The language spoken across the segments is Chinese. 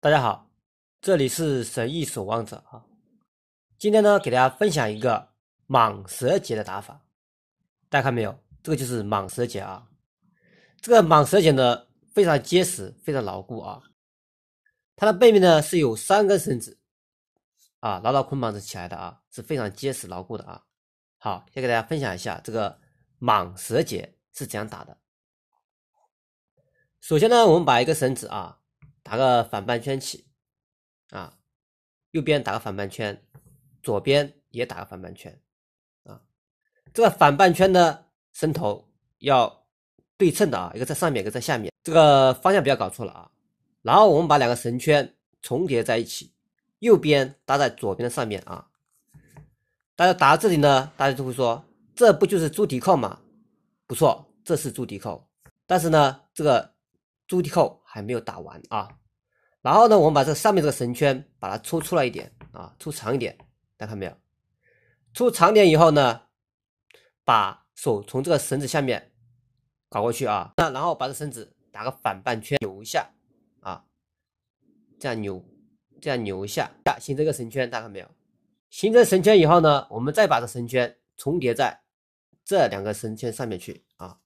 大家好，这里是神域守望者啊。今天呢，给大家分享一个蟒蛇结的打法。大家看没有？这个就是蟒蛇结啊。这个蟒蛇结呢，非常结实，非常牢固啊。它的背面呢是有三根绳子啊，牢牢捆绑着起来的啊，是非常结实牢固的啊。好，先给大家分享一下这个蟒蛇结是怎样打的。首先呢，我们把一个绳子啊。打个反半圈起，啊，右边打个反半圈，左边也打个反半圈，啊，这个反半圈的绳头要对称的啊，一个在上面，一个在下面，这个方向不要搞错了啊。然后我们把两个绳圈重叠在一起，右边搭在左边的上面啊。大家打到这里呢，大家就会说，这不就是猪蹄扣吗？不错，这是猪蹄扣。但是呢，这个猪蹄扣还没有打完啊。然后呢，我们把这上面这个绳圈，把它抽出来一点啊，抽长一点，大家看没有？抽长点以后呢，把手从这个绳子下面搞过去啊，那然后把这绳子打个反半圈，扭一下啊，这样扭，这样扭一下，形成一个绳圈，大家看没有？形成绳圈以后呢，我们再把这绳圈重叠在这两个绳圈上面去啊，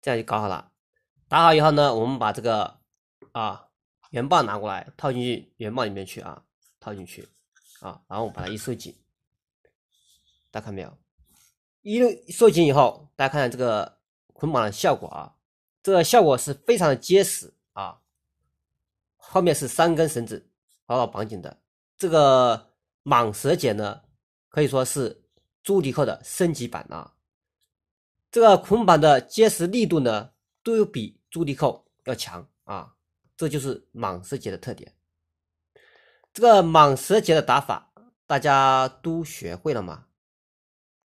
这样就搞好了。打好以后呢，我们把这个啊。圆棒拿过来，套进去圆棒里面去啊，套进去啊，然后我把它一收紧，大家看没有？一收紧以后，大家看这个捆绑的效果啊，这个效果是非常的结实啊。后面是三根绳子牢牢绑紧的。这个蟒蛇结呢，可以说是朱迪克的升级版啊。这个捆绑的结实力度呢，都比朱迪克要强啊。这就是蟒蛇节的特点。这个蟒蛇节的打法，大家都学会了吗？